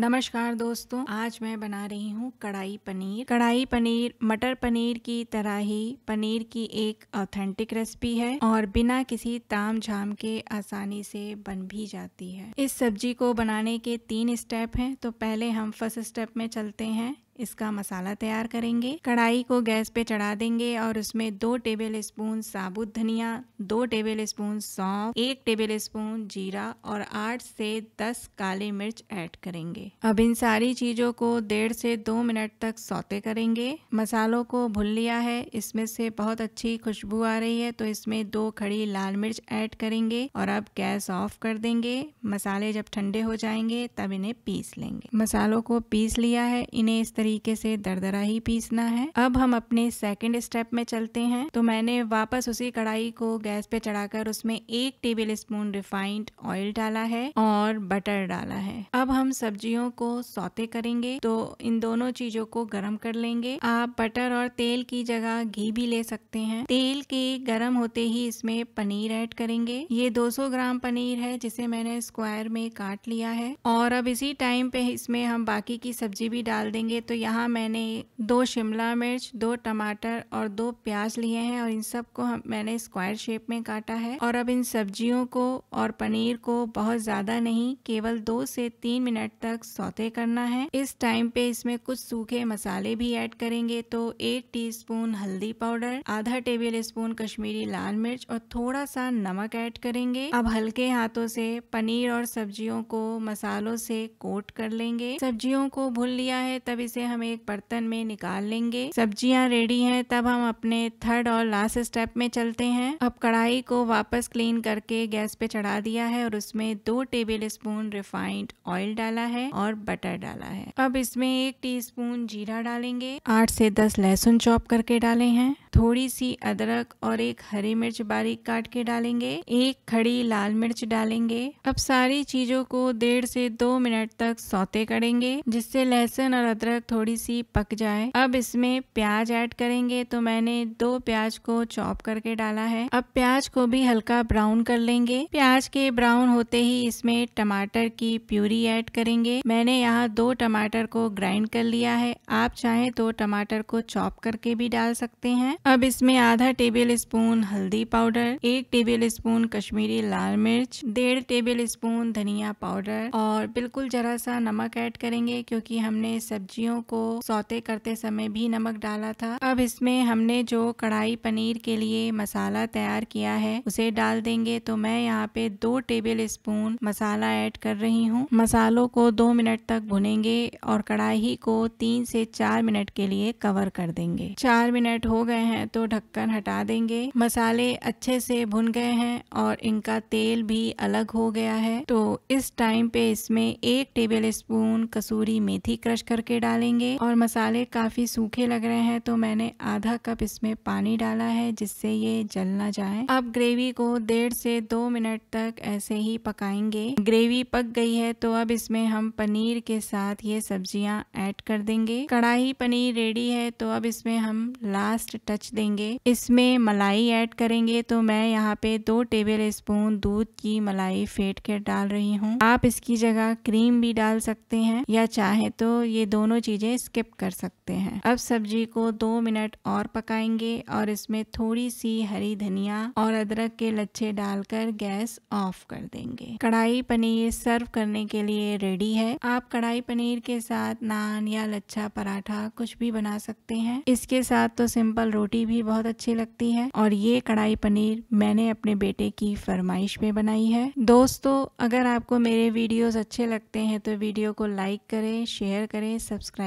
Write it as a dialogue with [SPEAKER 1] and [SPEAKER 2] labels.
[SPEAKER 1] नमस्कार दोस्तों आज मैं बना रही हूँ कढ़ाई पनीर कढ़ाई पनीर मटर पनीर की तरह ही पनीर की एक ऑथेंटिक रेसिपी है और बिना किसी ताम झाम के आसानी से बन भी जाती है इस सब्जी को बनाने के तीन स्टेप हैं तो पहले हम फर्स्ट स्टेप में चलते हैं इसका मसाला तैयार करेंगे कढ़ाई को गैस पे चढ़ा देंगे और उसमें दो टेबल स्पून साबुत धनिया दो टेबल स्पून सौंफ एक टेबल स्पून जीरा और आठ से दस काले मिर्च ऐड करेंगे अब इन सारी चीजों को डेढ़ से दो मिनट तक सौते करेंगे मसालों को भुन लिया है इसमें से बहुत अच्छी खुशबू आ रही है तो इसमें दो खड़ी लाल मिर्च ऐड करेंगे और अब गैस ऑफ कर देंगे मसाले जब ठंडे हो जाएंगे तब इन्हें पीस लेंगे मसालों को पीस लिया है इन्हें इस तरीके से दरदरा ही पीसना है अब हम अपने सेकेंड स्टेप में चलते हैं तो मैंने वापस उसी कढ़ाई को गैस पे चढ़ाकर उसमें एक टेबल स्पून रिफाइंड ऑयल डाला है और बटर डाला है अब हम सब्जियों को सौते करेंगे तो इन दोनों चीजों को गर्म कर लेंगे आप बटर और तेल की जगह घी भी ले सकते हैं तेल के गर्म होते ही इसमें पनीर ऐड करेंगे ये 200 ग्राम पनीर है जिसे मैंने स्क्वायर में काट लिया है और अब इसी टाइम पे इसमें हम बाकी की सब्जी भी डाल देंगे तो यहाँ मैंने दो शिमला मिर्च दो टमाटर और दो प्याज लिए हैं और इन को हम मैंने स्क्वायर शेप में काटा है और अब इन सब्जियों को और पनीर को बहुत ज़्यादा नहीं केवल दो से तीन मिनट तक सौते करना है इस टाइम पे इसमें कुछ सूखे मसाले भी ऐड करेंगे तो एक टीस्पून हल्दी पाउडर आधा टेबल स्पून कश्मीरी लाल मिर्च और थोड़ा सा नमक ऐड करेंगे अब हल्के हाथों से पनीर और सब्जियों को मसालों से कोट कर लेंगे सब्जियों को भूल लिया है तब इसे हम एक बर्तन में निकाल लेंगे सब्जियां रेडी हैं तब हम अपने थर्ड और लास्ट स्टेप में चलते हैं अब कढ़ाई को वापस क्लीन करके गैस पे चढ़ा दिया है और उसमें दो टेबल स्पून रिफाइंड ऑयल डाला है और बटर डाला है अब इसमें एक टी जीरा डालेंगे आठ से दस लहसुन चॉप करके डाले हैं थोड़ी सी अदरक और एक हरी मिर्च बारीक काट के डालेंगे एक खड़ी लाल मिर्च डालेंगे अब सारी चीजों को डेढ़ से दो मिनट तक सौते करेंगे जिससे लहसुन और अदरक थोड़ी सी पक जाए अब इसमें प्याज ऐड करेंगे तो मैंने दो प्याज को चॉप करके डाला है अब प्याज को भी हल्का ब्राउन कर लेंगे प्याज के ब्राउन होते ही इसमें टमाटर की प्यूरी ऐड करेंगे मैंने यहाँ दो टमाटर को ग्राइंड कर लिया है आप चाहे तो टमाटर को चॉप करके भी डाल सकते हैं अब इसमें आधा टेबल स्पून हल्दी पाउडर एक टेबल स्पून कश्मीरी लाल मिर्च डेढ़ टेबल स्पून धनिया पाउडर और बिल्कुल जरा सा नमक ऐड करेंगे क्योंकि हमने सब्जियों सब्जियों को सौते करते समय भी नमक डाला था अब इसमें हमने जो कढ़ाई पनीर के लिए मसाला तैयार किया है उसे डाल देंगे तो मैं यहाँ पे दो टेबल स्पून मसाला ऐड कर रही हूँ मसालों को दो मिनट तक भुनेंगे और कढ़ाई को तीन से चार मिनट के लिए कवर कर देंगे चार मिनट हो गए हैं तो ढक्कन हटा देंगे मसाले अच्छे से भुन गए हैं और इनका तेल भी अलग हो गया है तो इस टाइम पे इसमें एक टेबल स्पून कसूरी मेथी क्रश करके डालें डालेंगे और मसाले काफ़ी सूखे लग रहे हैं तो मैंने आधा कप इसमें पानी डाला है जिससे ये जल ना जाए अब ग्रेवी को डेढ़ से दो मिनट तक ऐसे ही पकाएंगे ग्रेवी पक गई है तो अब इसमें हम पनीर के साथ ये सब्जियां ऐड कर देंगे कढ़ाई पनीर रेडी है तो अब इसमें हम लास्ट टच देंगे इसमें मलाई ऐड करेंगे तो मैं यहाँ पे दो टेबल स्पून दूध की मलाई फेंट कर डाल रही हूँ आप इसकी जगह क्रीम भी डाल सकते हैं या चाहे तो ये दोनों चीज चीज़ें स्किप कर सकते हैं अब सब्जी को दो मिनट और पकाएंगे और इसमें थोड़ी सी हरी धनिया और अदरक के लच्छे डालकर गैस ऑफ कर देंगे कढ़ाई पनीर सर्व करने के लिए रेडी है आप कढ़ाई पनीर के साथ नान या लच्छा पराठा कुछ भी बना सकते हैं इसके साथ तो सिंपल रोटी भी बहुत अच्छी लगती है और ये कढ़ाई पनीर मैंने अपने बेटे की फरमाइश में बनाई है दोस्तों अगर आपको मेरे वीडियोस अच्छे लगते हैं तो वीडियो को लाइक करें शेयर करें सब्सक्राइब